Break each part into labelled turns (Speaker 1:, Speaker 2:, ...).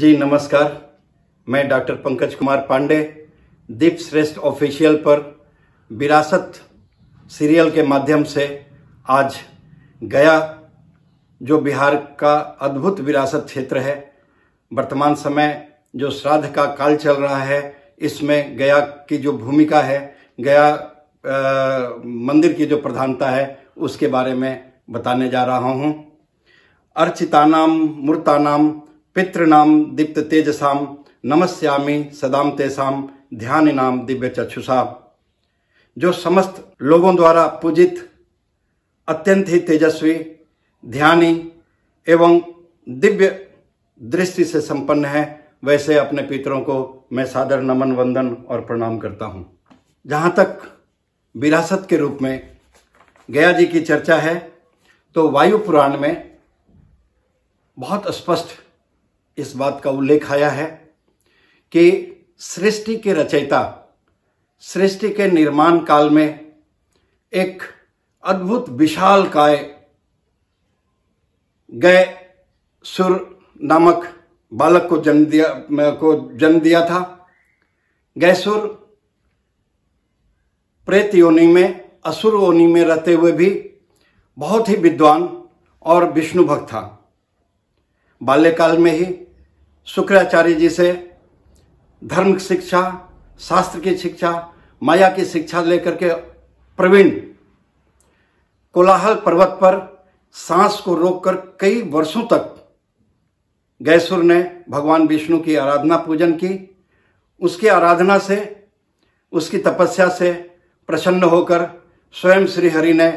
Speaker 1: जी नमस्कार मैं doctor Pankaj Kumar Pandey Deep Shreshtha official पर विरासत सीरियल के माध्यम से आज गया जो बिहार का अद्भुत विरासत क्षेत्र है वर्तमान समय जो श्राद्ध का काल चल रहा है इसमें गया की जो भूमिका है गया आ, मंदिर की जो प्रधानता है उसके बारे में बताने जा रहा हूँ अर्चितानाम मूर्तानाम पितृनाम दीप्त तेजसाम नमस्यामी सदाम तेसाम ध्यान नाम दिव्य चक्षुषा जो समस्त लोगों द्वारा पूजित अत्यंत ही तेजस्वी ध्यानी एवं दिव्य दृष्टि से संपन्न है वैसे अपने पितरों को मैं सादर नमन वंदन और प्रणाम करता हूँ जहाँ तक विरासत के रूप में गया जी की चर्चा है तो वायु पुराण में बहुत स्पष्ट इस बात का उल्लेख आया है कि सृष्टि के रचयिता सृष्टि के निर्माण काल में एक अद्भुत विशाल काय गए सुर नामक बालक को जन्म दिया को जन्म दिया था गैसुर प्रेत योनि में असुर योनि में रहते हुए भी बहुत ही विद्वान और विष्णु भक्त था बाल्यकाल में ही शुक्राचार्य जी से धर्म शिक्षा शास्त्र की शिक्षा माया की शिक्षा लेकर के प्रवीण कोलाहल पर्वत पर सांस को रोककर कई वर्षों तक गैसुर ने भगवान विष्णु की आराधना पूजन की उसकी आराधना से उसकी तपस्या से प्रसन्न होकर स्वयं श्री हरि ने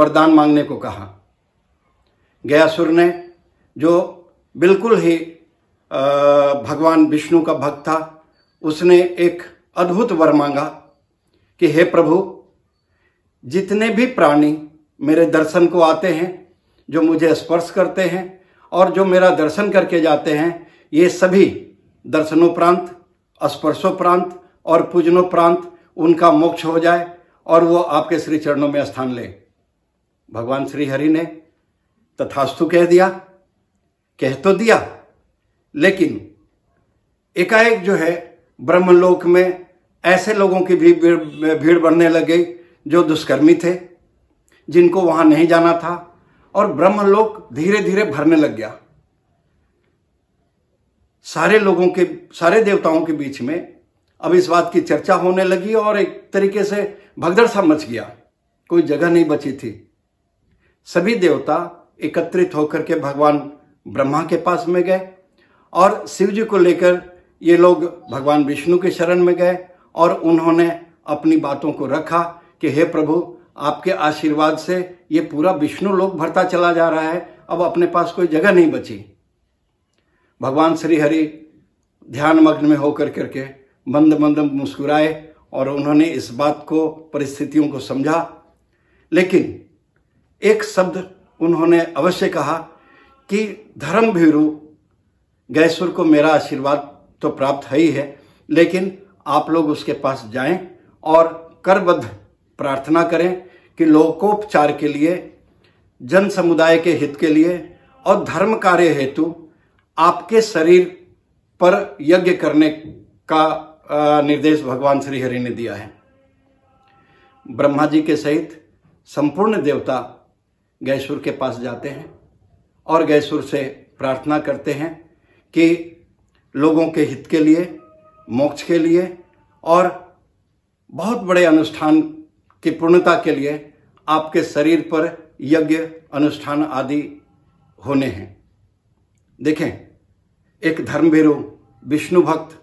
Speaker 1: वरदान मांगने को कहा गयासुर ने जो बिल्कुल ही भगवान विष्णु का भक्त था उसने एक अद्भुत वर मांगा कि हे प्रभु जितने भी प्राणी मेरे दर्शन को आते हैं जो मुझे स्पर्श करते हैं और जो मेरा दर्शन करके जाते हैं ये सभी दर्शनोपरांत स्पर्शोपरांत और पूजनोपरांत उनका मोक्ष हो जाए और वो आपके श्री चरणों में स्थान ले भगवान श्री हरि ने तथास्तु कह दिया कह तो दिया लेकिन एकाएक जो है ब्रह्मलोक में ऐसे लोगों की भी भीड़ बढ़ने लगे जो दुष्कर्मी थे जिनको वहां नहीं जाना था और ब्रह्मलोक धीरे धीरे भरने लग गया सारे लोगों के सारे देवताओं के बीच में अब इस बात की चर्चा होने लगी और एक तरीके से भगदड़ सा मच गया कोई जगह नहीं बची थी सभी देवता एकत्रित होकर के भगवान ब्रह्मा के पास में गए और शिव जी को लेकर ये लोग भगवान विष्णु के शरण में गए और उन्होंने अपनी बातों को रखा कि हे प्रभु आपके आशीर्वाद से ये पूरा विष्णु लोक भरता चला जा रहा है अब अपने पास कोई जगह नहीं बची भगवान श्री हरि ध्यान मग्न में होकर करके मंद मंद मुस्कुराए और उन्होंने इस बात को परिस्थितियों को समझा लेकिन एक शब्द उन्होंने अवश्य कहा कि धर्म भीरू गैसुर को मेरा आशीर्वाद तो प्राप्त है ही है लेकिन आप लोग उसके पास जाएं और करबद्ध प्रार्थना करें कि लोकोपचार के लिए जन समुदाय के हित के लिए और धर्म कार्य हेतु आपके शरीर पर यज्ञ करने का निर्देश भगवान श्री हरि ने दिया है ब्रह्मा जी के सहित संपूर्ण देवता गैसुर के पास जाते हैं और गैसुर से प्रार्थना करते हैं कि लोगों के हित के लिए मोक्ष के लिए और बहुत बड़े अनुष्ठान की पूर्णता के लिए आपके शरीर पर यज्ञ अनुष्ठान आदि होने हैं देखें एक धर्मवीरु विष्णु भक्त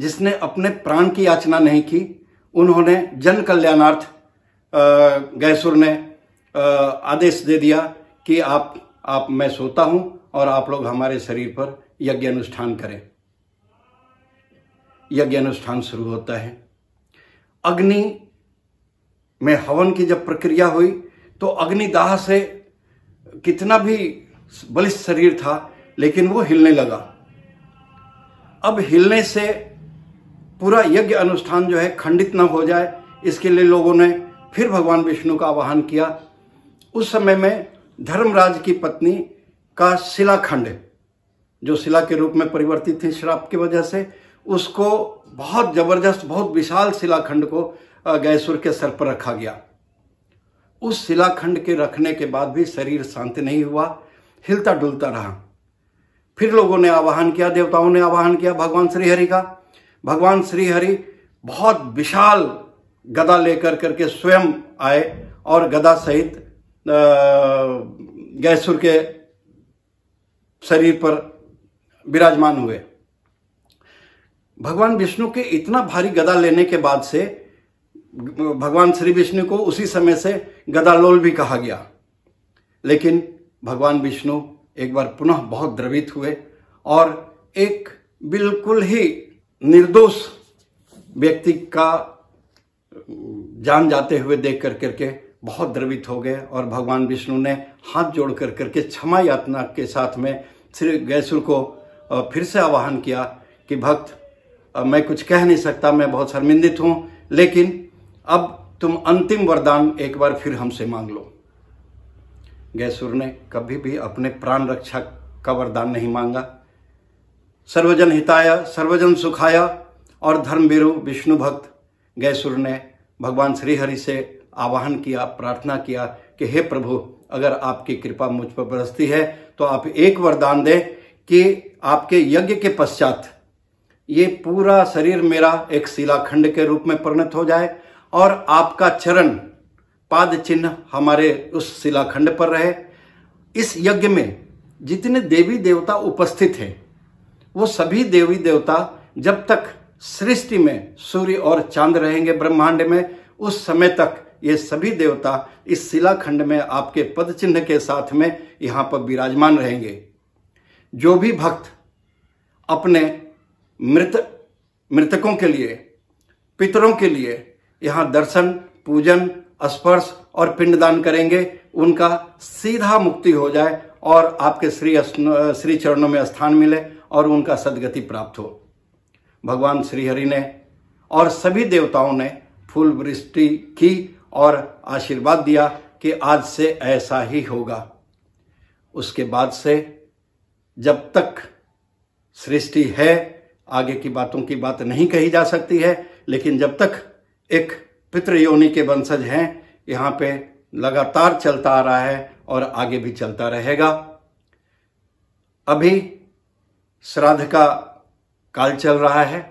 Speaker 1: जिसने अपने प्राण की याचना नहीं की उन्होंने जन कल्याणार्थ गैसुर ने आदेश दे दिया कि आप आप मैं सोता हूं और आप लोग हमारे शरीर पर यज्ञ अनुष्ठान करें यज्ञ अनुष्ठान शुरू होता है अग्नि में हवन की जब प्रक्रिया हुई तो अग्निदाह से कितना भी बलिष्ठ शरीर था लेकिन वो हिलने लगा अब हिलने से पूरा यज्ञ अनुष्ठान जो है खंडित ना हो जाए इसके लिए लोगों ने फिर भगवान विष्णु का आवाहन किया उस समय में धर्मराज की पत्नी का शिलाखंड जो शिला के रूप में परिवर्तित थी श्राप की वजह से उसको बहुत जबरदस्त बहुत विशाल शिलाखंड को गैसुर के सर पर रखा गया उस शिलाखंड के रखने के बाद भी शरीर शांत नहीं हुआ हिलता डुलता रहा फिर लोगों ने आवाहन किया देवताओं ने आवाहन किया भगवान श्रीहरि का भगवान श्रीहरि बहुत विशाल गदा लेकर करके स्वयं आए और गदा सहित गैसुर के शरीर पर विराजमान हुए भगवान विष्णु के इतना भारी गदा लेने के बाद से भगवान श्री विष्णु को उसी समय से गदालोल भी कहा गया लेकिन भगवान विष्णु एक बार पुनः बहुत द्रवित हुए और एक बिल्कुल ही निर्दोष व्यक्ति का जान जाते हुए देख कर करके बहुत द्रवित हो गए और भगवान विष्णु ने हाथ जोड़ कर करके क्षमा यातना के साथ में श्री गैसुर को फिर से आवाहन किया कि भक्त मैं कुछ कह नहीं सकता मैं बहुत शर्मिंदित हूँ लेकिन अब तुम अंतिम वरदान एक बार फिर हमसे मांग लो गैसुर ने कभी भी अपने प्राण रक्षा का वरदान नहीं मांगा सर्वजन हिताय सर्वजन सुखाया और धर्मवीरु विष्णु भक्त गैसुर ने भगवान श्रीहरि से आवाहन किया प्रार्थना किया कि हे प्रभु अगर आपकी कृपा मुझ पर बरसती है तो आप एक वरदान दें कि आपके यज्ञ के पश्चात ये पूरा शरीर मेरा एक शिलाखंड के रूप में परिणत हो जाए और आपका चरण पाद चिन्ह हमारे उस शिलाखंड पर रहे इस यज्ञ में जितने देवी देवता उपस्थित हैं वो सभी देवी देवता जब तक सृष्टि में सूर्य और चांद रहेंगे ब्रह्मांड में उस समय तक ये सभी देवता इस शिलाखंड में आपके पद चिन्ह के साथ में यहाँ पर विराजमान रहेंगे जो भी भक्त अपने मृत मृतकों के लिए पितरों के लिए यहाँ दर्शन पूजन स्पर्श और पिंडदान करेंगे उनका सीधा मुक्ति हो जाए और आपके श्री श्री चरणों में स्थान मिले और उनका सदगति प्राप्त हो भगवान श्रीहरि ने और सभी देवताओं ने फूल वृष्टि की और आशीर्वाद दिया कि आज से ऐसा ही होगा उसके बाद से जब तक सृष्टि है आगे की बातों की बात नहीं कही जा सकती है लेकिन जब तक एक पितृयोनि के वंशज हैं यहाँ पे लगातार चलता आ रहा है और आगे भी चलता रहेगा अभी श्राद्ध का काल चल रहा है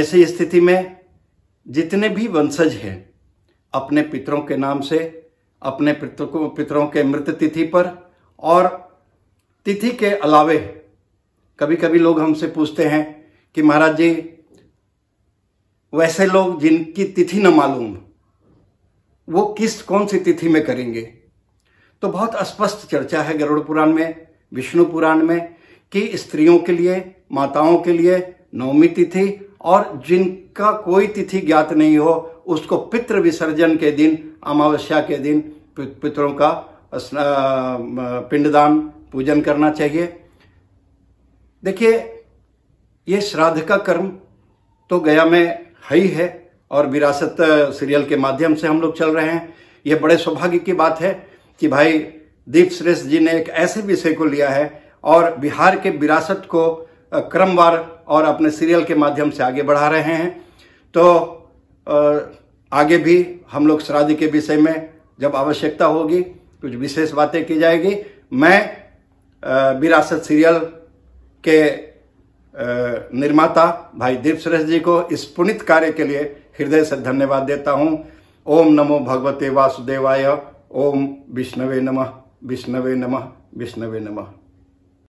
Speaker 1: ऐसी स्थिति में जितने भी वंशज हैं अपने पितरों के नाम से अपने पितरों पितरों के मृत तिथि पर और तिथि के अलावे कभी कभी लोग हमसे पूछते हैं कि महाराज जी वैसे लोग जिनकी तिथि न मालूम वो किस कौन सी तिथि में करेंगे तो बहुत अस्पष्ट चर्चा है गरुड़ पुराण में विष्णु पुराण में कि स्त्रियों के लिए माताओं के लिए नवमी तिथि और जिनका कोई तिथि ज्ञात नहीं हो उसको पितृ विसर्जन के दिन अमावस्या के दिन पितरों का पिंडदान पूजन करना चाहिए देखिए ये श्राद्ध का कर्म तो गया में है ही है और विरासत सीरियल के माध्यम से हम लोग चल रहे हैं ये बड़े सौभाग्य की बात है कि भाई दीप श्रेष्ठ जी ने एक ऐसे विषय को लिया है और बिहार के विरासत को क्रमवार और अपने सीरियल के माध्यम से आगे बढ़ा रहे हैं तो आगे भी हम लोग श्राद्ध के विषय में जब आवश्यकता होगी कुछ विशेष बातें की जाएगी मैं विरासत सीरियल के निर्माता भाई दीप सुरेश जी को इस पुनित कार्य के लिए हृदय से धन्यवाद देता हूँ ओम नमो भगवते वासुदेवाय ओम विष्णवे नमः विष्णवे नमः विष्णवे नमः